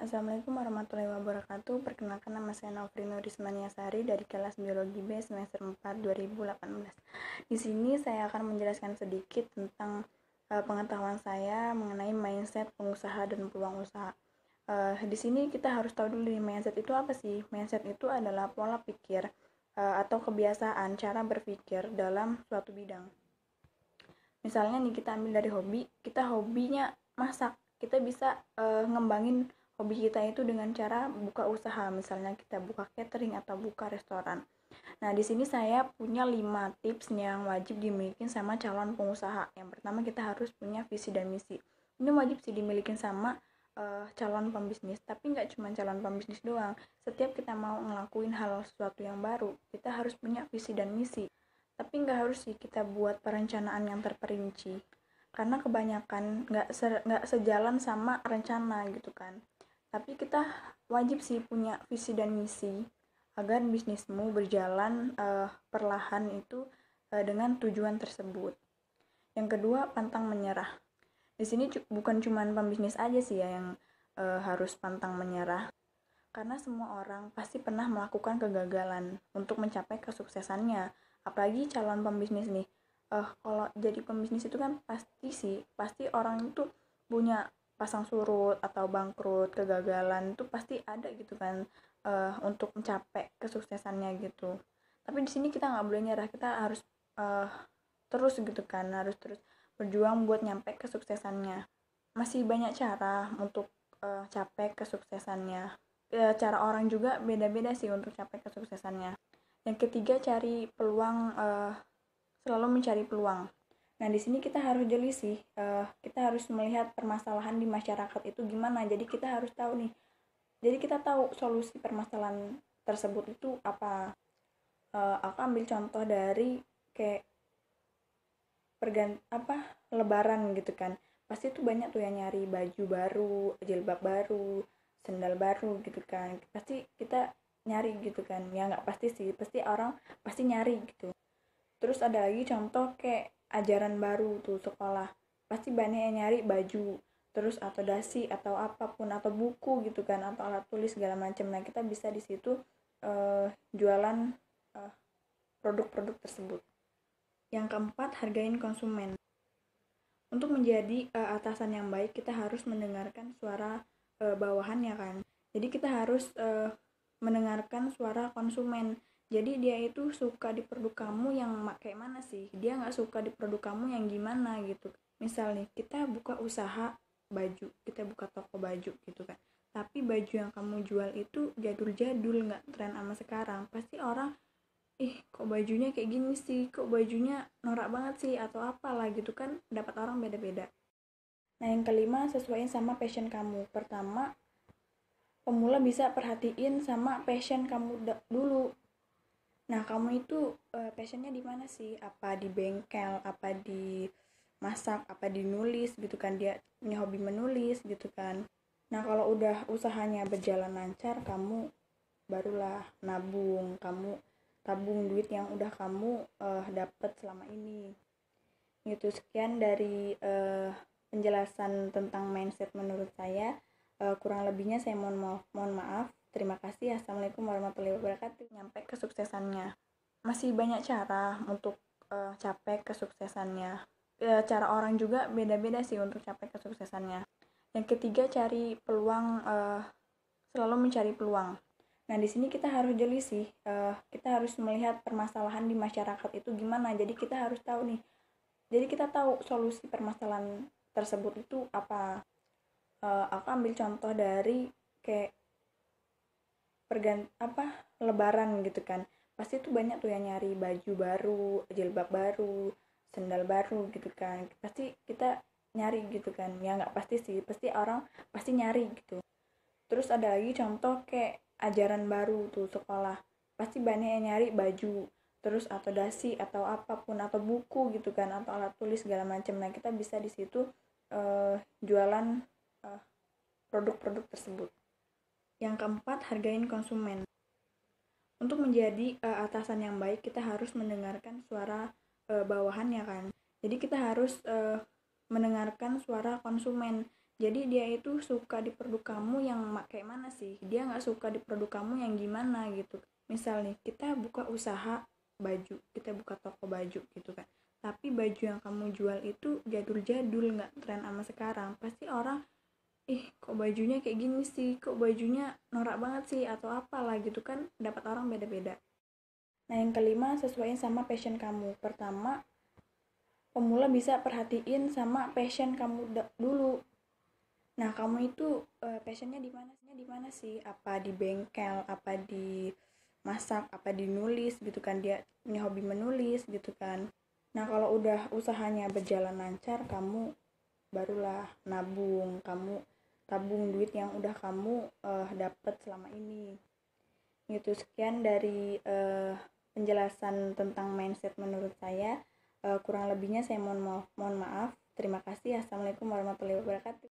Assalamualaikum warahmatullahi wabarakatuh. Perkenalkan nama saya Novri Nurismania Sari dari kelas Biologi B semester 4 2018. Di sini saya akan menjelaskan sedikit tentang uh, pengetahuan saya mengenai mindset pengusaha dan peluang usaha. Uh, di sini kita harus tahu dulu nih mindset itu apa sih? Mindset itu adalah pola pikir uh, atau kebiasaan cara berpikir dalam suatu bidang misalnya nih kita ambil dari hobi kita hobinya masak kita bisa uh, ngembangin hobi kita itu dengan cara buka usaha misalnya kita buka catering atau buka restoran nah di sini saya punya 5 tips yang wajib dimiliki sama calon pengusaha yang pertama kita harus punya visi dan misi ini wajib sih dimiliki sama uh, calon pembisnis tapi nggak cuma calon pembisnis doang setiap kita mau ngelakuin hal sesuatu yang baru kita harus punya visi dan misi tapi nggak harus sih kita buat perencanaan yang terperinci karena kebanyakan nggak se nggak sejalan sama rencana gitu kan tapi kita wajib sih punya visi dan misi agar bisnismu berjalan uh, perlahan itu uh, dengan tujuan tersebut. Yang kedua, pantang menyerah. Di sini bukan cuma pembisnis aja sih ya yang uh, harus pantang menyerah. Karena semua orang pasti pernah melakukan kegagalan untuk mencapai kesuksesannya. Apalagi calon pembisnis nih. Uh, kalau jadi pembisnis itu kan pasti sih, pasti orang itu punya pasang surut atau bangkrut kegagalan itu pasti ada gitu kan uh, untuk mencapai kesuksesannya gitu tapi di sini kita nggak boleh nyerah kita harus uh, terus gitu kan harus terus berjuang buat nyampe kesuksesannya masih banyak cara untuk uh, capai kesuksesannya e, cara orang juga beda-beda sih untuk capai kesuksesannya yang ketiga cari peluang uh, selalu mencari peluang Nah, di sini kita harus jeli sih. Uh, kita harus melihat permasalahan di masyarakat itu gimana. Jadi kita harus tahu nih. Jadi kita tahu solusi permasalahan tersebut itu apa. Uh, aku ambil contoh dari kayak pergant apa lebaran gitu kan. Pasti itu banyak tuh yang nyari baju baru, jilbab baru, sendal baru gitu kan. Pasti kita nyari gitu kan. Ya nggak pasti sih, pasti orang pasti nyari gitu. Terus ada lagi contoh kayak ajaran baru tuh sekolah pasti banyak yang nyari baju terus atau dasi atau apapun atau buku gitu kan atau alat tulis segala macam nah kita bisa di situ uh, jualan produk eh, produk-produk tersebut yang keempat hargain konsumen untuk menjadi uh, atasan yang baik kita harus mendengarkan suara uh, bawahannya kan jadi kita harus uh, mendengarkan suara konsumen jadi dia itu suka di produk kamu yang kayak mana sih dia nggak suka di produk kamu yang gimana gitu misalnya kita buka usaha baju kita buka toko baju gitu kan tapi baju yang kamu jual itu jadul-jadul nggak tren sama sekarang pasti orang ih kok bajunya kayak gini sih kok bajunya norak banget sih atau apalah gitu kan dapat orang beda-beda nah yang kelima sesuaiin sama passion kamu pertama pemula bisa perhatiin sama passion kamu dulu Nah, kamu itu uh, passionnya di mana sih? Apa di bengkel, apa di masak, apa di nulis gitu kan? Dia punya hobi menulis gitu kan. Nah, kalau udah usahanya berjalan lancar, kamu barulah nabung, kamu tabung duit yang udah kamu uh, eh, dapat selama ini. itu sekian dari uh, penjelasan tentang mindset menurut saya. Uh, kurang lebihnya saya mohon, mohon maaf. Terima kasih. Assalamualaikum warahmatullahi wabarakatuh. Nyampe kesuksesannya. Masih banyak cara untuk uh, capai kesuksesannya. E, cara orang juga beda-beda sih untuk capai kesuksesannya. Yang ketiga cari peluang uh, selalu mencari peluang. Nah, di sini kita harus jeli sih. Uh, kita harus melihat permasalahan di masyarakat itu gimana. Jadi kita harus tahu nih. Jadi kita tahu solusi permasalahan tersebut itu apa. Uh, aku ambil contoh dari kayak pergant apa lebaran gitu kan pasti tuh banyak tuh yang nyari baju baru jilbab baru sendal baru gitu kan pasti kita nyari gitu kan ya nggak pasti sih pasti orang pasti nyari gitu terus ada lagi contoh kayak ajaran baru tuh sekolah pasti banyak yang nyari baju terus atau dasi atau apapun atau buku gitu kan atau alat tulis segala macam nah kita bisa di situ uh, jualan produk eh, produk-produk tersebut yang keempat, hargain konsumen. Untuk menjadi uh, atasan yang baik, kita harus mendengarkan suara uh, eh, bawahannya kan. Jadi kita harus uh, mendengarkan suara konsumen. Jadi dia itu suka di produk kamu yang kayak mana sih? Dia nggak suka di produk kamu yang gimana gitu. Misalnya kita buka usaha baju, kita buka toko baju gitu kan. Tapi baju yang kamu jual itu jadul-jadul nggak -jadul, tren sama sekarang. Pasti orang kok bajunya kayak gini sih kok bajunya norak banget sih atau apalah gitu kan dapat orang beda-beda nah yang kelima sesuaiin sama passion kamu pertama pemula bisa perhatiin sama passion kamu dulu nah kamu itu uh, passionnya di mana di mana sih apa di bengkel apa di masak apa di nulis gitu kan dia punya hobi menulis gitu kan nah kalau udah usahanya berjalan lancar kamu barulah nabung kamu tabung duit yang udah kamu uh, eh, dapat selama ini itu sekian dari uh, penjelasan tentang mindset menurut saya uh, kurang lebihnya saya mohon, mohon maaf terima kasih assalamualaikum warahmatullahi wabarakatuh